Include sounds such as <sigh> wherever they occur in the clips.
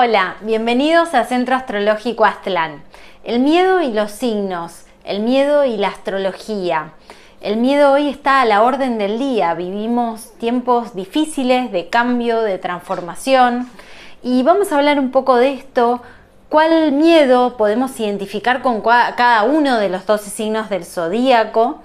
Hola, bienvenidos a Centro Astrológico Aztlán. El miedo y los signos, el miedo y la astrología. El miedo hoy está a la orden del día, vivimos tiempos difíciles de cambio, de transformación y vamos a hablar un poco de esto, cuál miedo podemos identificar con cada uno de los 12 signos del zodíaco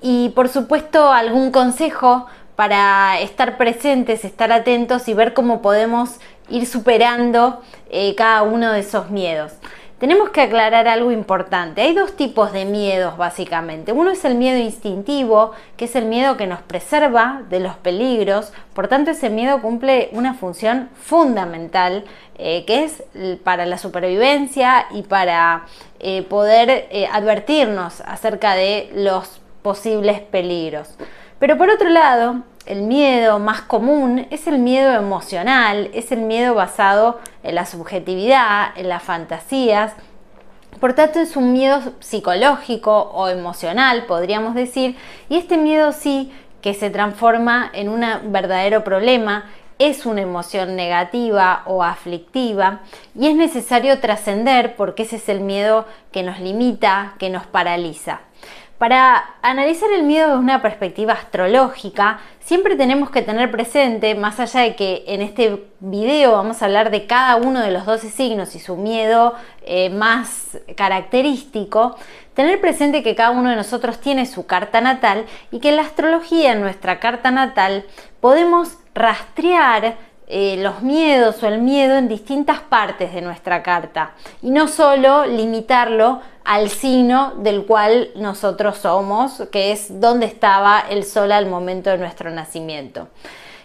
y por supuesto algún consejo para estar presentes, estar atentos y ver cómo podemos ir superando eh, cada uno de esos miedos. Tenemos que aclarar algo importante. Hay dos tipos de miedos básicamente. Uno es el miedo instintivo, que es el miedo que nos preserva de los peligros. Por tanto, ese miedo cumple una función fundamental, eh, que es para la supervivencia y para eh, poder advertirnos acerca de los posibles peligros. Pero por otro lado, el miedo más común es el miedo emocional, es el miedo basado en la subjetividad, en las fantasías. Por tanto, es un miedo psicológico o emocional, podríamos decir, y este miedo sí que se transforma en un verdadero problema, es una emoción negativa o aflictiva y es necesario trascender porque ese es el miedo que nos limita, que nos paraliza. Para analizar el miedo desde una perspectiva astrológica, siempre tenemos que tener presente, más allá de que en este video vamos a hablar de cada uno de los 12 signos y su miedo eh, más característico, tener presente que cada uno de nosotros tiene su carta natal y que en la astrología, en nuestra carta natal, podemos rastrear eh, los miedos o el miedo en distintas partes de nuestra carta y no solo limitarlo al signo del cual nosotros somos, que es donde estaba el sol al momento de nuestro nacimiento.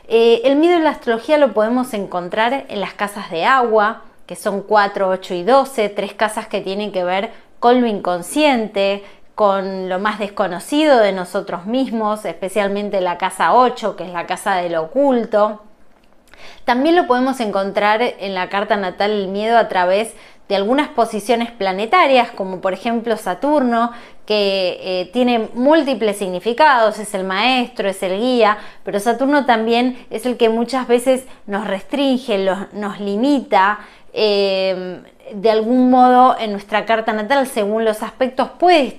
Eh, el miedo en la astrología lo podemos encontrar en las casas de agua, que son 4, 8 y 12, tres casas que tienen que ver con lo inconsciente, con lo más desconocido de nosotros mismos, especialmente la casa 8, que es la casa del oculto. También lo podemos encontrar en la carta natal el miedo a través de algunas posiciones planetarias, como por ejemplo Saturno, que eh, tiene múltiples significados, es el maestro, es el guía, pero Saturno también es el que muchas veces nos restringe, nos limita. Em, de algún modo en nuestra carta natal, según los aspectos, puede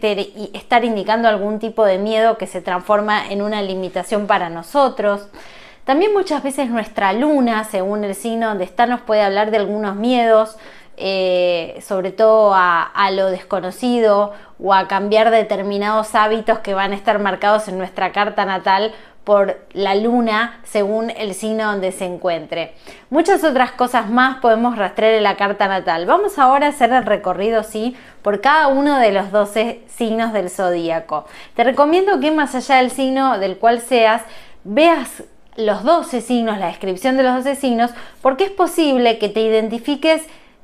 estar indicando algún tipo de miedo que se transforma en una limitación para nosotros. También muchas veces nuestra luna, según el signo donde está, nos puede hablar de algunos miedos, eh, sobre todo a, lo desconocido o a cambiar determinados hábitos que van a estar marcados en nuestra carta natal por la luna según el signo donde se encuentre. Muchas otras cosas más podemos rastrear en la carta natal. Vamos ahora a hacer el recorrido, sí, por cada uno de los 12 signos del zodíaco. Te recomiendo que más allá del signo del cual seas, veas los 12 signos, la descripción de los 12 signos, porque es posible que te identifiques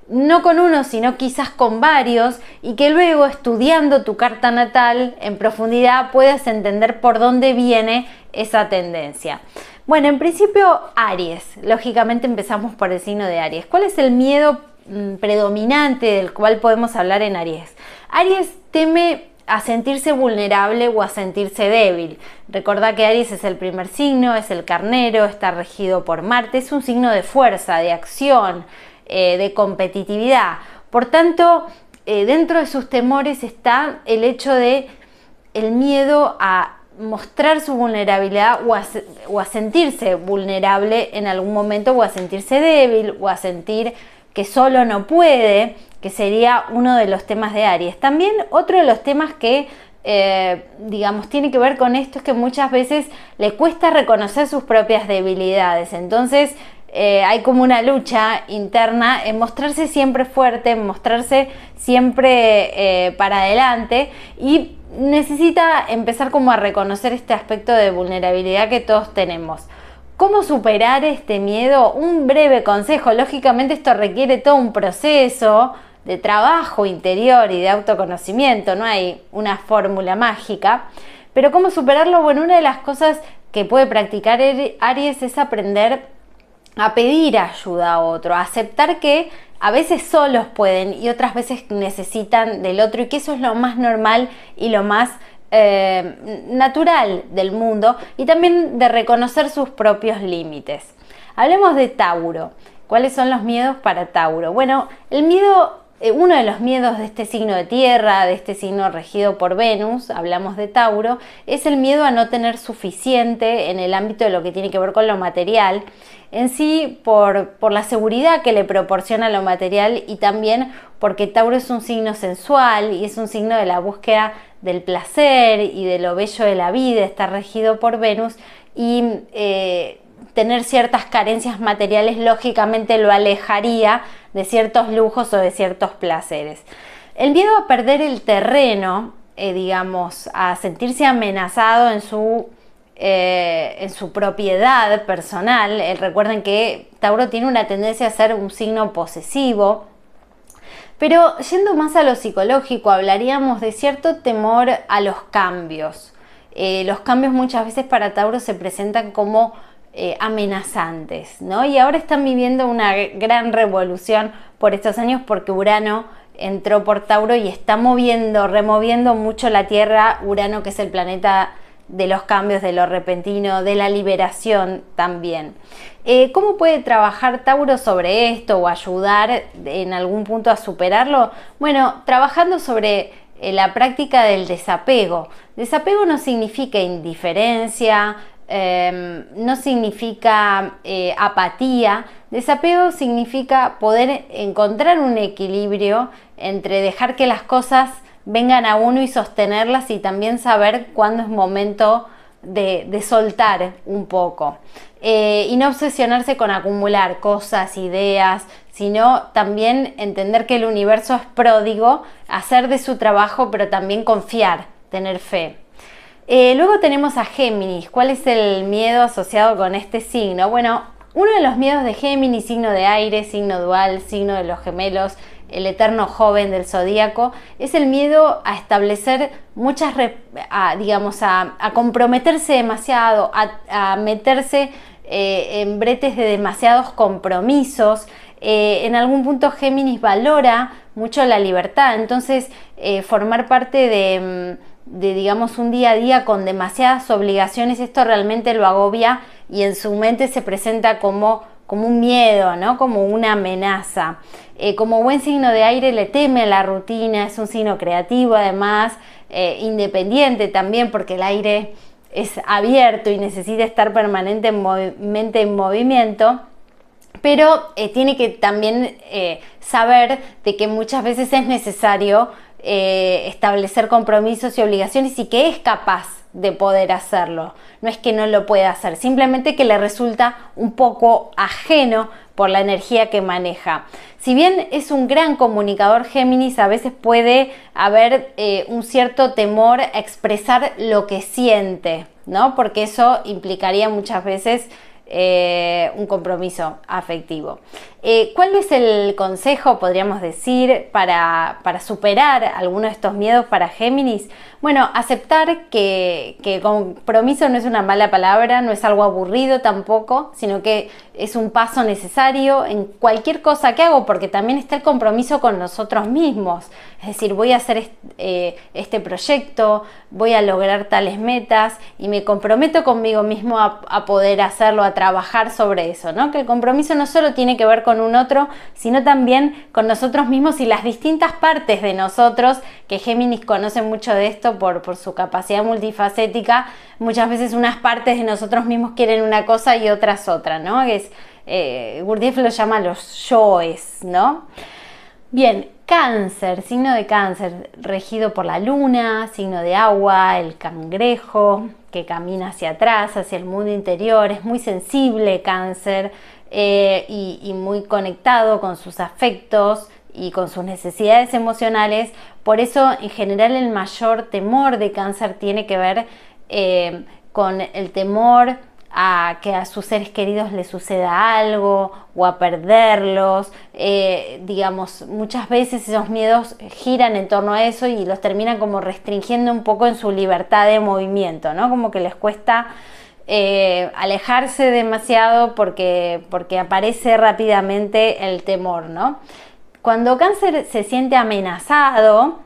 no con uno, sino quizás con varios, y que luego estudiando tu carta natal en profundidad puedas entender por dónde viene esa tendencia. Bueno, en principio Aries, lógicamente empezamos por el signo de Aries. ¿Cuál es el miedo mm, predominante del cual podemos hablar en Aries? Aries teme a sentirse vulnerable o a sentirse débil. Recordá que Aries es el primer signo, es el carnero, está regido por Marte, es un signo de fuerza, de acción, eh, de competitividad. Por tanto, eh, dentro de sus temores está el hecho de el miedo a mostrar su vulnerabilidad o o a sentirse vulnerable en algún momento o a sentirse débil o a sentir que solo no puede, que sería uno de los temas de Aries. También otro de los temas que, eh, digamos, tiene que ver con esto es que muchas veces le cuesta reconocer sus propias debilidades. Entonces, eh, hay como una lucha interna en mostrarse siempre fuerte, en mostrarse siempre eh, para adelante y necesita empezar como a reconocer este aspecto de vulnerabilidad que todos tenemos. ¿Cómo superar este miedo? Un breve consejo. Lógicamente esto requiere todo un proceso de trabajo interior y de autoconocimiento. No hay una fórmula mágica. Pero ¿cómo superarlo? Bueno, una de las cosas que puede practicar er-, Aries es aprender a pedir ayuda a otro, a aceptar que a veces solos pueden y otras veces necesitan del otro y que eso es lo más normal y lo más eh, natural del mundo y también de reconocer sus propios límites. Hablemos de Tauro. ¿Cuáles son los miedos para Tauro? Bueno, el miedo eh, uno de los miedos de este signo de tierra, de este signo regido por Venus, hablamos de Tauro, es el miedo a no tener suficiente en el ámbito de lo que tiene que ver con lo material en sí por, la seguridad que le proporciona lo material y también porque Tauro es un signo sensual y es un signo de la búsqueda del placer y de lo bello de la vida, está regido por Venus y eh, tener ciertas carencias materiales lógicamente lo alejaría de ciertos lujos o de ciertos placeres. El miedo a perder el terreno, eh, digamos, a sentirse amenazado en su eh, en su propiedad personal. Eh, recuerden que Tauro tiene una tendencia a ser un signo posesivo. Pero yendo más a lo psicológico, hablaríamos de cierto temor a los cambios. Eh, los cambios muchas veces para Tauro se presentan como amenazantes, Y ahora están viviendo una gran revolución por estos años porque Urano entró por Tauro y está moviendo, removiendo mucho la Tierra, Urano que es el planeta de los cambios, de lo repentino, de la liberación también. Eh, ¿Cómo puede trabajar Tauro sobre esto o ayudar en algún punto a superarlo? Bueno, trabajando sobre eh, la práctica del desapego. Desapego no significa indiferencia, em, no significa eh, apatía. Desapego significa poder encontrar un equilibrio entre dejar que las cosas vengan a uno y sostenerlas y también saber cuándo es momento de, soltar un poco. Eh, y no obsesionarse con acumular cosas, ideas, sino también entender que el universo es pródigo, hacer de su trabajo, pero también confiar, tener fe. Eh, luego tenemos a Géminis. ¿Cuál es el miedo asociado con este signo? Bueno, uno de los miedos de Géminis, signo de aire, signo dual, signo de los gemelos, el eterno joven del zodíaco, es el miedo a establecer muchas, digamos, a, comprometerse demasiado, a, meterse eh, en bretes de demasiados compromisos. Eh, en algún punto Géminis valora mucho la libertad, entonces eh, formar parte de, mm, de, digamos, un día a día con demasiadas obligaciones, esto realmente lo agobia y en su mente se presenta como como un miedo, ¿no? como una amenaza. Eh, como buen signo de aire le teme a la rutina, es un signo creativo además, eh, independiente también porque el aire es abierto y necesita estar permanentemente en movimiento pero eh, tiene que también saber de que muchas veces es necesario eh, establecer compromisos y obligaciones y que es capaz de poder hacerlo. No es que no lo pueda hacer, simplemente que le resulta un poco ajeno por la energía que maneja. Si bien es un gran comunicador Géminis, a veces puede haber eh, un cierto temor a expresar lo que siente, ¿no? Porque eso implicaría muchas veces eh, un compromiso afectivo. Eh, ¿Cuál es el consejo, podríamos decir, para, para, superar algunos de estos miedos para Géminis? Bueno, aceptar que, que compromiso no es una mala palabra, no es algo aburrido tampoco, sino que es un paso necesario en cualquier cosa que hago, porque también está el compromiso con nosotros mismos. Es decir, voy a hacer eh, este, proyecto, voy a lograr tales metas y me comprometo conmigo mismo a, poder hacerlo, a trabajar sobre eso, ¿no? Que el compromiso no solo tiene que ver con un otro, sino también con nosotros mismos y las distintas partes de nosotros, que Géminis conoce mucho de esto por su capacidad multifacética, muchas veces unas partes de nosotros mismos quieren una cosa y otras otra, ¿no? Es, eh, Gurdjieff lo llama los yoes, ¿no? Bien, cáncer, signo de cáncer, regido por la luna, signo de agua, el cangrejo que camina hacia atrás, hacia el mundo interior, es muy sensible cáncer eh, y, y muy conectado con sus afectos, y con sus necesidades emocionales. Por eso, en general, el mayor temor de cáncer tiene que ver Em, con el temor a que a sus seres queridos les suceda algo o a perderlos. Eh, digamos, muchas veces esos miedos giran en torno a eso y los terminan como restringiendo un poco en su libertad de movimiento, ¿no? Como que les cuesta eh, alejarse demasiado porque, porque aparece rápidamente el temor, ¿no? Cuando cáncer se siente amenazado,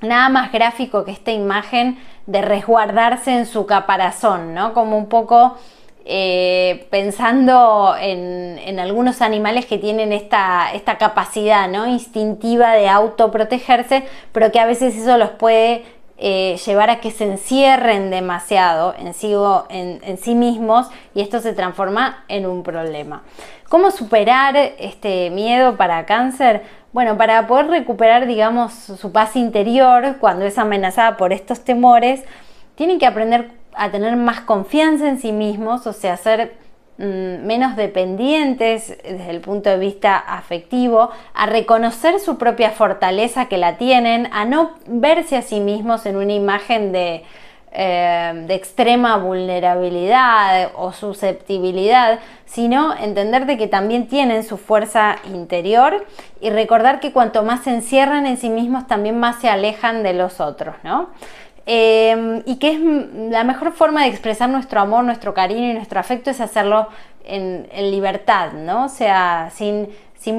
nada más gráfico que esta imagen de resguardarse en su caparazón, ¿no? Como un poco eh, pensando en, algunos animales que tienen esta, capacidad ¿no? instintiva de autoprotegerse, pero que a veces eso los puede eh, llevar a que se encierren demasiado en en sí, mismos y esto se transforma en un problema. ¿Cómo superar este miedo para cáncer? Bueno, para poder recuperar, digamos, su paz interior cuando es amenazada por estos temores, tienen que aprender a tener más confianza en sí mismos, o sea, ser mm, menos dependientes desde el punto de vista afectivo, a reconocer su propia fortaleza que la tienen, a no verse a sí mismos en una imagen de, Em, de extrema vulnerabilidad o susceptibilidad, sino entender de que también tienen su fuerza interior y recordar que cuanto más se encierran en sí mismos, también más se alejan de los otros, em, y que es la mejor forma de expresar nuestro amor, nuestro cariño y nuestro afecto es hacerlo en, libertad, ¿no? O sea, sin,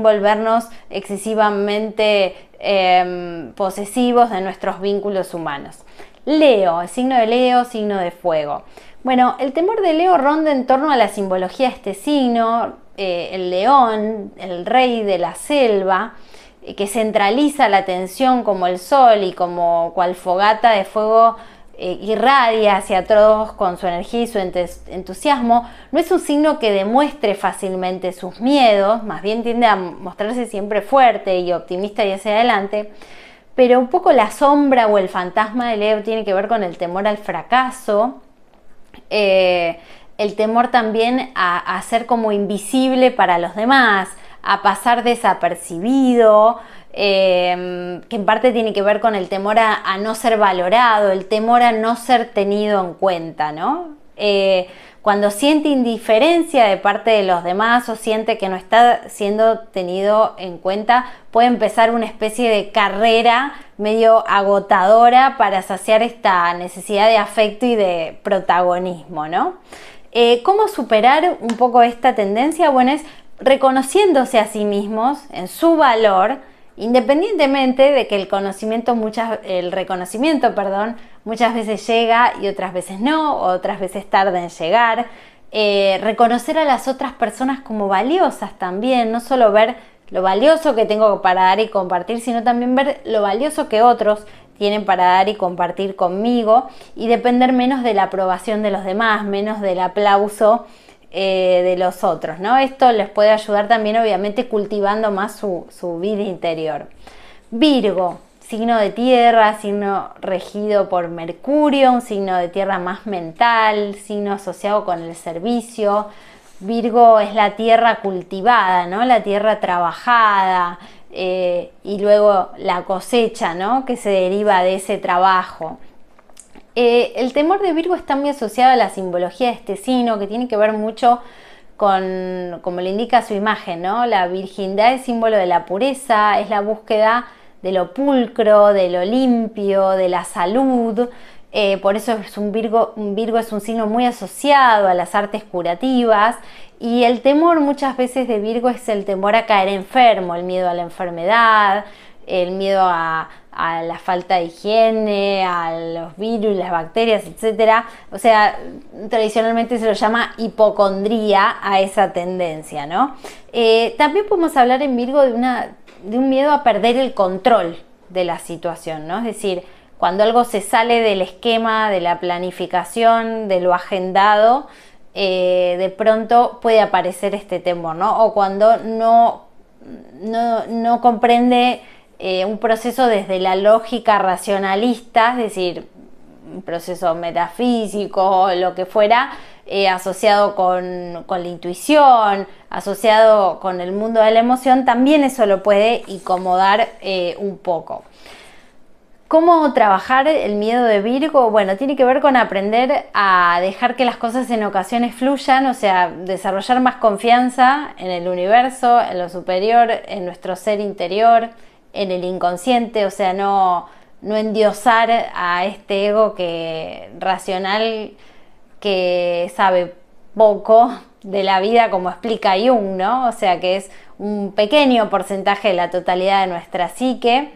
volvernos excesivamente em, posesivos de nuestros vínculos humanos. Leo, signo de Leo, signo de fuego. Bueno, el temor de Leo ronda en torno a la simbología de este signo, eh, el león, el rey de la selva, eh, que centraliza la atención como el sol y como cual fogata de fuego eh, irradia hacia todos con su energía y su entusiasmo, no es un signo que demuestre fácilmente sus miedos, más bien tiende a mostrarse siempre fuerte y optimista y hacia adelante pero un poco la sombra o el fantasma de Leo tiene que ver con el temor al fracaso, eh, el temor también a, ser como invisible para los demás, a pasar desapercibido, eh, que en parte tiene que ver con el temor a, no ser valorado, el temor a no ser tenido en cuenta, ¿no? Eh, cuando siente indiferencia de parte de los demás o siente que no está siendo tenido en cuenta, puede empezar una especie de carrera medio agotadora para saciar esta necesidad de afecto y de protagonismo, ¿no? Eh, ¿Cómo superar un poco esta tendencia? Bueno, es reconociéndose a sí mismos en su valor, Independientemente de que el conocimiento muchas, el reconocimiento, perdón, muchas veces llega y otras veces no, otras veces tarda en llegar. Eh, reconocer a las otras personas como valiosas también, no solo ver lo valioso que tengo para dar y compartir, sino también ver lo valioso que otros tienen para dar y compartir conmigo y depender menos de la aprobación de los demás, menos del aplauso eh, de los otros, ¿no? Esto les puede ayudar también, obviamente, cultivando más su, vida interior. Virgo, signo de tierra, signo regido por Mercurio, un signo de tierra más mental, signo asociado con el servicio. Virgo es la tierra cultivada, ¿no? La tierra trabajada eh, y luego la cosecha, ¿no? Que se deriva de ese trabajo. Eh, el temor de Virgo está muy asociado a la simbología de este signo, que tiene que ver mucho con, como le indica su imagen, ¿no? La virginidad es símbolo de la pureza, es la búsqueda de lo pulcro, de lo limpio, de la salud. Eh, por eso es un Virgo, Virgo es un signo muy asociado a las artes curativas y el temor muchas veces de Virgo es el temor a caer enfermo, el miedo a la enfermedad, el miedo a a la falta de higiene, a los virus, las bacterias, etc. O sea, tradicionalmente se lo llama hipocondría a esa tendencia, ¿no? Eh, también podemos hablar en Virgo de, una, de un miedo a perder el control de la situación, ¿no? Es decir, cuando algo se sale del esquema, de la planificación, de lo agendado, eh, de pronto puede aparecer este temor, ¿no? O cuando no, no, no comprende eh, un proceso desde la lógica racionalista, es decir, un proceso metafísico, lo que fuera, eh, asociado con, la intuición, asociado con el mundo de la emoción, también eso lo puede incomodar eh, un poco. ¿Cómo trabajar el miedo de Virgo? Bueno, tiene que ver con aprender a dejar que las cosas en ocasiones fluyan, o sea, desarrollar más confianza en el universo, en lo superior, en nuestro ser interior, en el inconsciente, o sea, no, no endiosar a este ego que racional que sabe poco de la vida como explica Jung, ¿no? O sea que es un pequeño porcentaje de la totalidad de nuestra psique.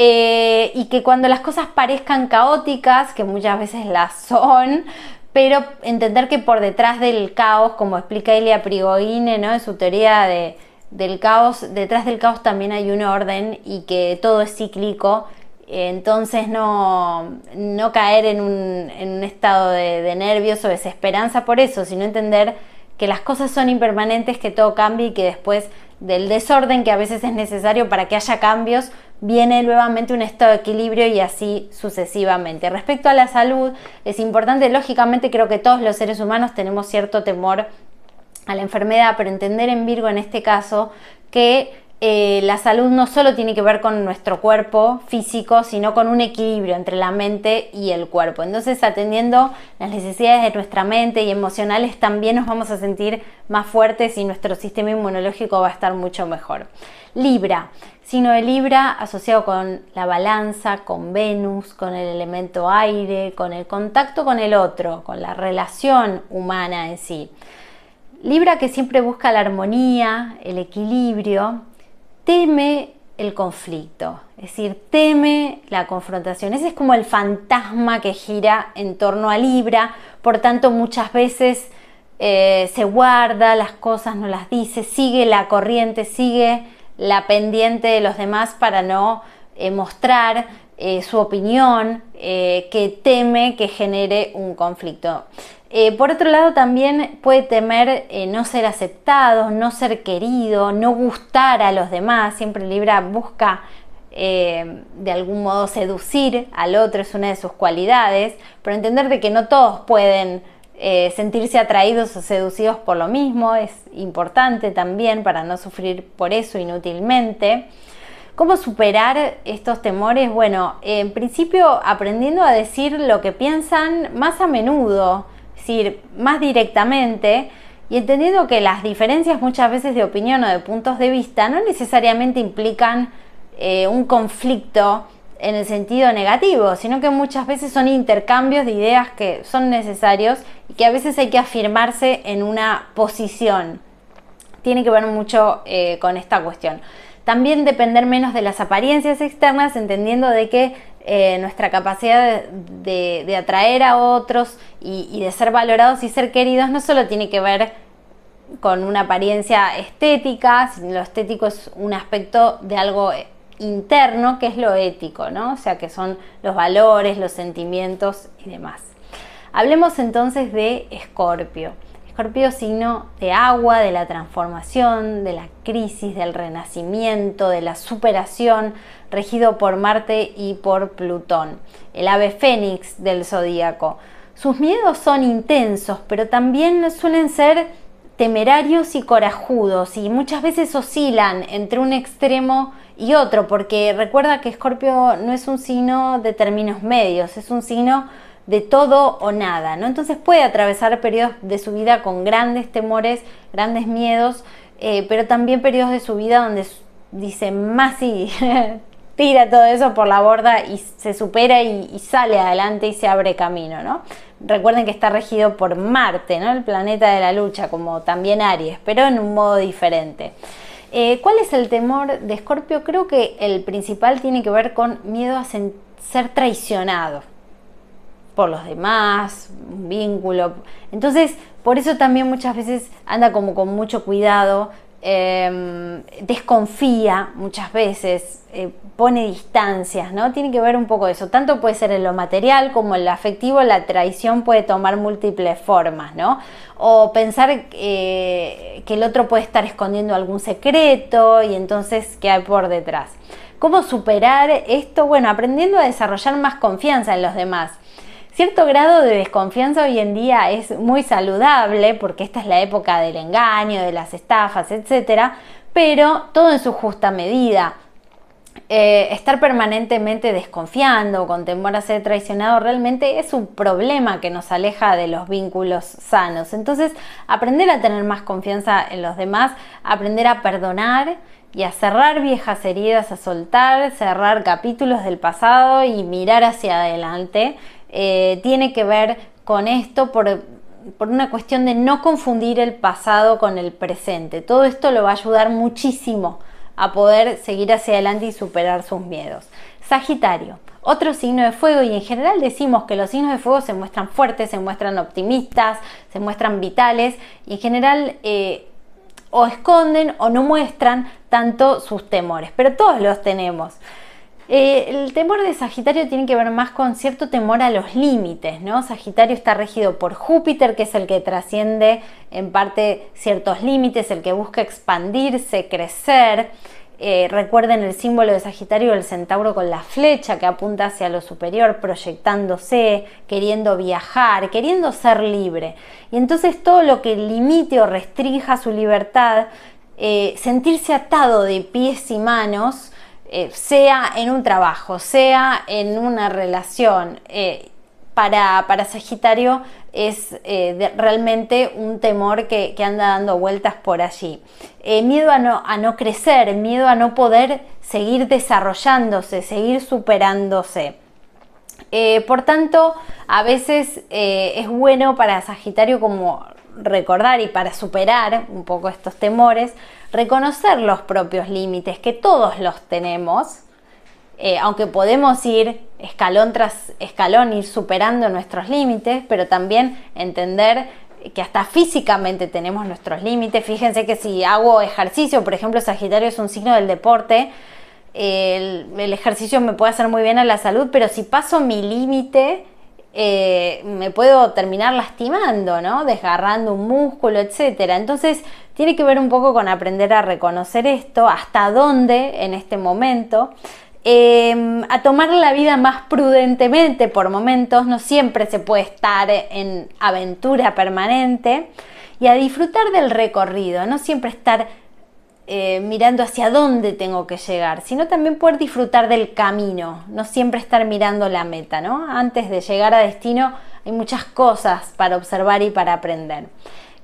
Eh, y que cuando las cosas parezcan caóticas, que muchas veces las son, pero entender que por detrás del caos, como explica Elia Prigogine, ¿no? En su teoría de, del caos, detrás del caos también hay un orden y que todo es cíclico, entonces no, no caer en un, estado de, de, nervios o desesperanza por eso, sino entender que las cosas son impermanentes, que todo cambia y que después del desorden que a veces es necesario para que haya cambios, viene nuevamente un estado de equilibrio y así sucesivamente. Respecto a la salud, es importante, lógicamente creo que todos los seres humanos tenemos cierto temor a la enfermedad, pero entender en Virgo en este caso que eh, la salud no solo tiene que ver con nuestro cuerpo físico, sino con un equilibrio entre la mente y el cuerpo. Entonces, atendiendo las necesidades de nuestra mente y emocionales, también nos vamos a sentir más fuertes y nuestro sistema inmunológico va a estar mucho mejor. Libra, sino de Libra asociado con la balanza, con Venus, con el elemento aire, con el contacto con el otro, con la relación humana en sí. Libra que siempre busca la armonía, el equilibrio, teme el conflicto, es decir, teme la confrontación. Ese es como el fantasma que gira en torno a Libra, por tanto muchas veces eh, se guarda las cosas, no las dice, sigue la corriente, sigue la pendiente de los demás para no eh, mostrar eh, su opinión, que teme que genere un conflicto. Eh, por otro lado, también puede temer eh, no ser aceptado, no ser querido, no gustar a los demás. Siempre Libra busca eh, de algún modo seducir al otro, es una de sus cualidades, pero entender de que no todos pueden sentirse atraídos o seducidos por lo mismo es importante también para no sufrir por eso inútilmente. ¿Cómo superar estos temores? Bueno, en principio aprendiendo a decir lo que piensan más a menudo más directamente y entendiendo que las diferencias muchas veces de opinión o de puntos de vista no necesariamente implican eh, un conflicto en el sentido negativo, sino que muchas veces son intercambios de ideas que son necesarios y que a veces hay que afirmarse en una posición. Tiene que ver mucho eh, con esta cuestión. También depender menos de las apariencias externas, entendiendo de que eh, nuestra capacidad de, atraer a otros y, de ser valorados y ser queridos no solo tiene que ver con una apariencia estética, sino lo estético es un aspecto de algo eh, interno que es lo ético, ¿no? O sea, que son los valores, los sentimientos y demás. Hablemos entonces de Escorpio. Escorpio signo de agua, de la transformación, de la crisis, del renacimiento, de la superación, regido por Marte y por Plutón, el ave fénix del zodíaco. Sus miedos son intensos, pero también suelen ser temerarios y corajudos y muchas veces oscilan entre un extremo y otro, porque recuerda que Escorpio no es un signo de términos medios, es un signo de todo o nada, ¿no? Entonces puede atravesar periodos de su vida con grandes temores, grandes miedos, eh, pero también periodos de su vida donde dice más y <laughs> tira todo eso por la borda y se supera y, sale adelante y se abre camino, ¿no? Recuerden que está regido por Marte, ¿no? El planeta de la lucha, como también Aries, pero en un modo diferente. Eh, ¿Cuál es el temor de Escorpio? Creo que el principal tiene que ver con miedo a ser traicionado por los demás, un vínculo. Entonces, por eso también muchas veces anda como con mucho cuidado, em, desconfía muchas veces, eh, pone distancias, ¿no? Tiene que ver un poco eso. Tanto puede ser en lo material como en lo afectivo, la traición puede tomar múltiples formas, ¿no? O pensar eh, que el otro puede estar escondiendo algún secreto y entonces qué hay por detrás. ¿Cómo superar esto? Bueno, aprendiendo a desarrollar más confianza en los demás. Cierto grado de desconfianza hoy en día es muy saludable porque esta es la época del engaño, de las estafas, etcétera, Pero todo en su justa medida. Eh, estar permanentemente desconfiando, con temor a ser traicionado, realmente es un problema que nos aleja de los vínculos sanos. Entonces, aprender a tener más confianza en los demás, aprender a perdonar y a cerrar viejas heridas, a soltar, cerrar capítulos del pasado y mirar hacia adelante eh, tiene que ver con esto por, una cuestión de no confundir el pasado con el presente. Todo esto lo va a ayudar muchísimo a poder seguir hacia adelante y superar sus miedos. Sagitario, otro signo de fuego y en general decimos que los signos de fuego se muestran fuertes, se muestran optimistas, se muestran vitales y en general eh, o esconden o no muestran tanto sus temores, pero todos los tenemos. Eh, el temor de Sagitario tiene que ver más con cierto temor a los límites, ¿no? Sagitario está regido por Júpiter, que es el que trasciende en parte ciertos límites, el que busca expandirse, crecer. Eh, recuerden el símbolo de Sagitario, el centauro con la flecha que apunta hacia lo superior, proyectándose, queriendo viajar, queriendo ser libre. Y entonces todo lo que limite o restrinja su libertad, eh, sentirse atado de pies y manos, eh, sea en un trabajo, sea en una relación. Eh, para, Sagitario es eh, realmente un temor que, anda dando vueltas por allí. miedo a no, crecer, miedo a no poder seguir desarrollándose, seguir superándose. por tanto, a veces es bueno para Sagitario como recordar y para superar un poco estos temores, reconocer los propios límites, que todos los tenemos, eh, aunque podemos ir escalón tras escalón, ir superando nuestros límites, pero también entender que hasta físicamente tenemos nuestros límites. Fíjense que si hago ejercicio, por ejemplo, Sagitario es un signo del deporte, el ejercicio me puede hacer muy bien a la salud, pero si paso mi límite, eh, me puedo terminar lastimando, ¿no? Desgarrando un músculo, etc. Entonces, tiene que ver un poco con aprender a reconocer esto, hasta dónde en este momento. Em, a tomar la vida más prudentemente por momentos, no siempre se puede estar en aventura permanente y a disfrutar del recorrido, no siempre estar eh, mirando hacia dónde tengo que llegar, sino también poder disfrutar del camino, no siempre estar mirando la meta, ¿no? Antes de llegar a destino hay muchas cosas para observar y para aprender.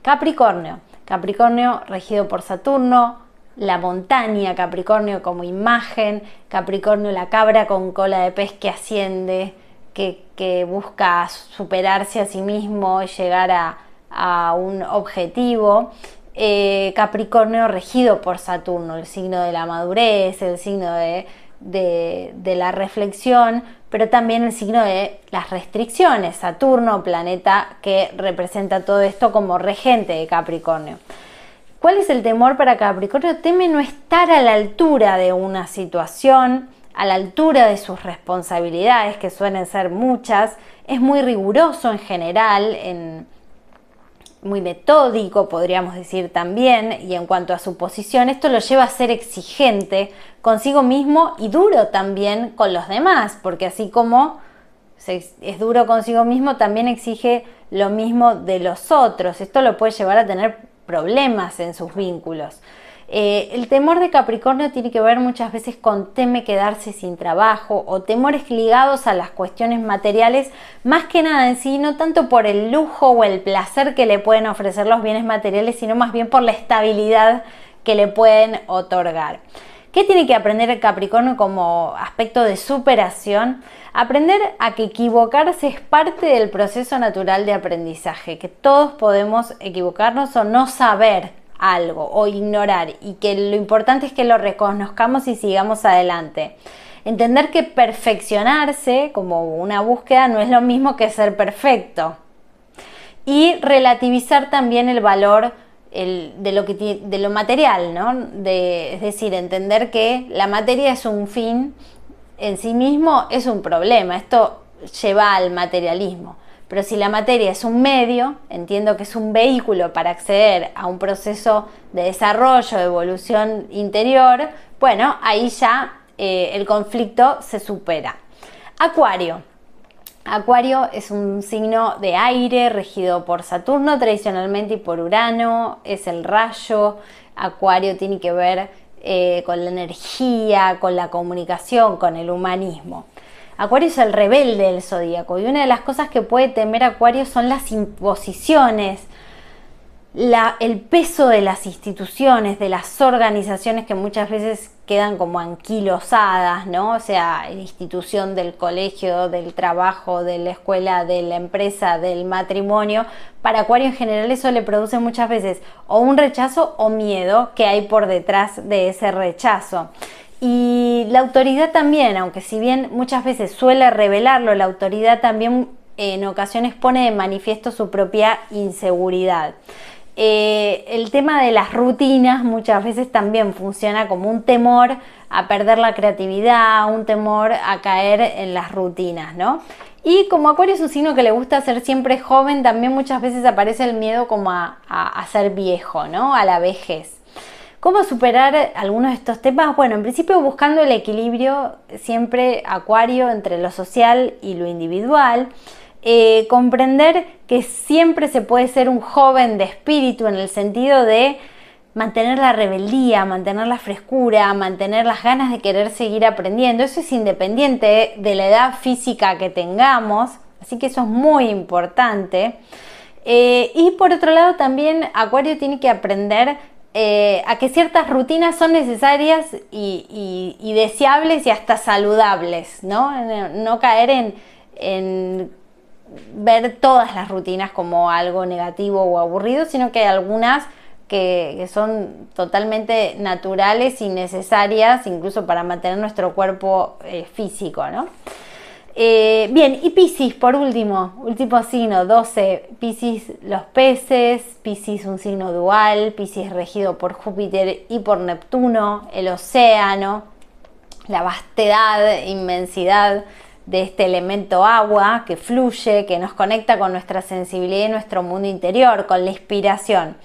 Capricornio, Capricornio regido por Saturno, la montaña, Capricornio como imagen, Capricornio la cabra con cola de pez que asciende, que, busca superarse a sí mismo y llegar a un objetivo. Eh, Capricornio regido por Saturno, el signo de la madurez, el signo de, de, la reflexión, pero también el signo de las restricciones, Saturno, planeta que representa todo esto como regente de Capricornio. ¿Cuál es el temor para Capricornio? Teme no estar a la altura de una situación, a la altura de sus responsabilidades, que suelen ser muchas, es muy riguroso en general en, muy metódico, podríamos decir también, y en cuanto a su posición, esto lo lleva a ser exigente consigo mismo y duro también con los demás, porque así como es duro consigo mismo, también exige lo mismo de los otros. Esto lo puede llevar a tener problemas en sus vínculos. Eh, el temor de Capricornio tiene que ver muchas veces con teme quedarse sin trabajo o temores ligados a las cuestiones materiales, más que nada en sí, no tanto por el lujo o el placer que le pueden ofrecer los bienes materiales, sino más bien por la estabilidad que le pueden otorgar. ¿Qué tiene que aprender el Capricornio como aspecto de superación? Aprender a que equivocarse es parte del proceso natural de aprendizaje, que todos podemos equivocarnos o no saber algo o ignorar y que lo importante es que lo reconozcamos y sigamos adelante. Entender que perfeccionarse como una búsqueda no es lo mismo que ser perfecto. Y relativizar también el valor de, lo que, de lo material, ¿no? De, es decir, entender que la materia es un fin, en sí mismo es un problema. Esto lleva al materialismo. Pero si la materia es un medio, entiendo que es un vehículo para acceder a un proceso de desarrollo, de evolución interior, bueno, ahí ya eh, el conflicto se supera. Acuario. Acuario es un signo de aire regido por Saturno tradicionalmente y por Urano, es el rayo. Acuario tiene que ver eh, con la energía, con la comunicación, con el humanismo. Acuario es el rebelde del zodíaco y una de las cosas que puede temer Acuario son las imposiciones, la, el peso de las instituciones, de las organizaciones que muchas veces quedan como anquilosadas, ¿no? O sea, la institución del colegio, del trabajo, de la escuela, de la empresa, del matrimonio. Para Acuario en general eso le produce muchas veces o un rechazo o miedo que hay por detrás de ese rechazo. Y la autoridad también, aunque si bien muchas veces suele revelarlo, la autoridad también en ocasiones pone de manifiesto su propia inseguridad. Eh, el tema de las rutinas muchas veces también funciona como un temor a perder la creatividad, un temor a caer en las rutinas, ¿no? Y como Acuario es un signo que le gusta ser siempre joven, también muchas veces aparece el miedo como a, a ser viejo, ¿no? A la vejez. ¿Cómo superar algunos de estos temas? Bueno, en principio buscando el equilibrio siempre acuario entre lo social y lo individual. Eh, comprender que siempre se puede ser un joven de espíritu en el sentido de mantener la rebeldía, mantener la frescura, mantener las ganas de querer seguir aprendiendo. Eso es independiente de la edad física que tengamos, así que eso es muy importante. Eh, y por otro lado también Acuario tiene que aprender eh, a que ciertas rutinas son necesarias y, deseables y hasta saludables, ¿no? No caer en, ver todas las rutinas como algo negativo o aburrido, sino que hay algunas que, son totalmente naturales y necesarias incluso para mantener nuestro cuerpo eh, físico, ¿no? Eh, bien, y Piscis, por último, último signo, 12. Piscis, los peces, Piscis un signo dual, Piscis regido por Júpiter y por Neptuno, el océano, la vastedad, inmensidad de este elemento agua que fluye, que nos conecta con nuestra sensibilidad y nuestro mundo interior, con la inspiración.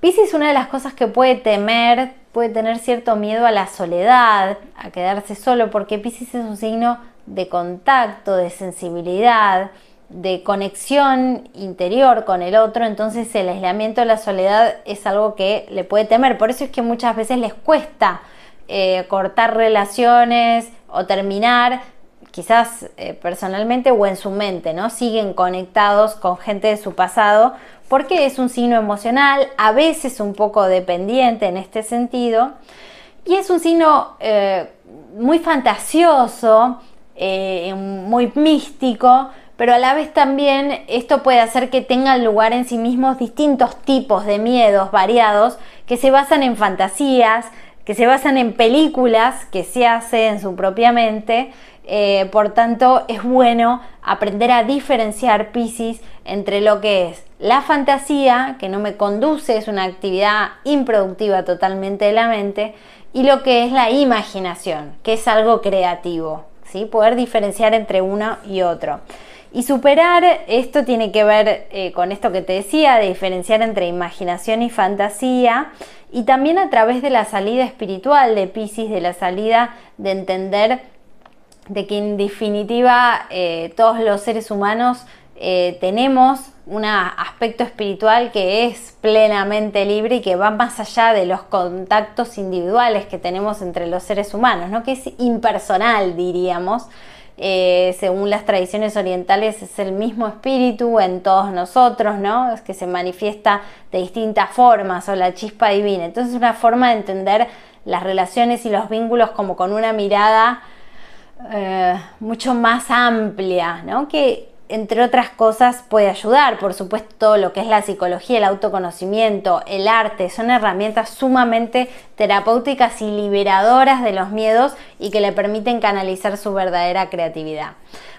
Piscis, una de las cosas que puede temer, puede tener cierto miedo a la soledad, a quedarse solo, porque Piscis es un signo de contacto, de sensibilidad, de conexión interior con el otro, entonces el aislamiento, la soledad es algo que le puede temer. Por eso es que muchas veces les cuesta eh, cortar relaciones o terminar, quizás eh, personalmente o en su mente, ¿no? Siguen conectados con gente de su pasado porque es un signo emocional, a veces un poco dependiente en este sentido, y es un signo eh, muy fantasioso, eh, muy místico, pero a la vez también esto puede hacer que tengan lugar en sí mismos distintos tipos de miedos variados que se basan en fantasías, que se basan en películas que se hacen su propia mente. Eh, por tanto, es bueno aprender a diferenciar Pisces entre lo que es la fantasía, que no me conduce, es una actividad improductiva totalmente de la mente, y lo que es la imaginación, que es algo creativo poder diferenciar entre uno y otro. Y superar, esto tiene que ver eh, con esto que te decía, de diferenciar entre imaginación y fantasía, y también a través de la salida espiritual de Pisces, de la salida de entender de que en definitiva eh, todos los seres humanos eh, tenemos un aspecto espiritual que es plenamente libre y que va más allá de los contactos individuales que tenemos entre los seres humanos, que es impersonal, diríamos. Eh, según las tradiciones orientales es el mismo espíritu en todos nosotros, ¿no? Es que se manifiesta de distintas formas o la chispa divina. Entonces es una forma de entender las relaciones y los vínculos como con una mirada eh, mucho más amplia, ¿no? Que entre otras cosas, puede ayudar. Por supuesto, lo que es la psicología, el autoconocimiento, el arte, son herramientas sumamente terapéuticas y liberadoras de los miedos y que le permiten canalizar su verdadera creatividad.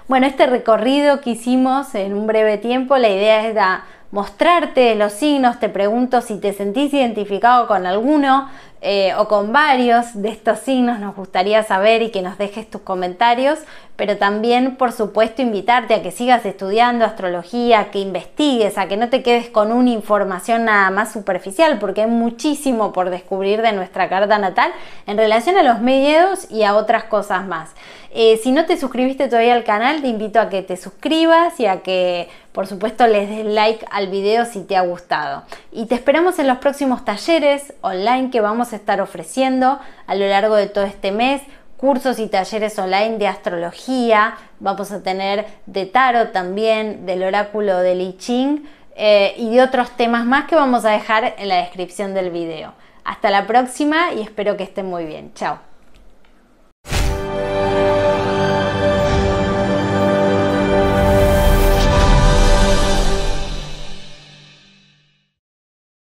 Bueno, este recorrido que hicimos en un breve tiempo, la idea es mostrarte los signos, te pregunto si te sentís identificado con alguno, eh, o con varios de estos signos nos gustaría saber y que nos dejes tus comentarios, pero también por supuesto invitarte a que sigas estudiando astrología, que investigues, a que no te quedes con una información nada más superficial, porque hay muchísimo por descubrir de nuestra carta natal en relación a los medios y a otras cosas más. Eh, si no te suscribiste todavía al canal, te invito a que te suscribas y a que por supuesto les des like al video si te ha gustado. Y te esperamos en los próximos talleres online que vamos estar ofreciendo a lo largo de todo este mes cursos y talleres online de astrología, vamos a tener de tarot también, del oráculo de I Ching eh, y de otros temas más que vamos a dejar en la descripción del video. Hasta la próxima y espero que estén muy bien. Chao.